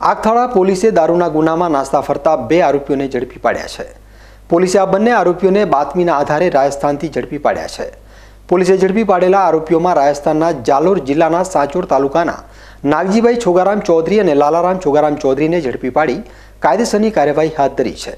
આગથાળા પોલીસે દારૂના ગુનામાં નાસ્તા ફરતા બે આરોપીઓને ઝડપી પાડ્યા છે પોલીસે આ બંને આરોપીઓને બાતમીના આધારે રાજસ્થાનથી ઝડપી પાડ્યા છે પોલીસે ઝડપી પાડેલા આરોપીઓમાં રાજસ્થાનના જાલોર જિલ્લાના સાંચોર તાલુકાના નાગજીભાઈ છોગારામ ચૌધરી અને લાલારામ છોગારામ ચૌધરીને ઝડપી પાડી કાયદેસરની કાર્યવાહી હાથ ધરી છે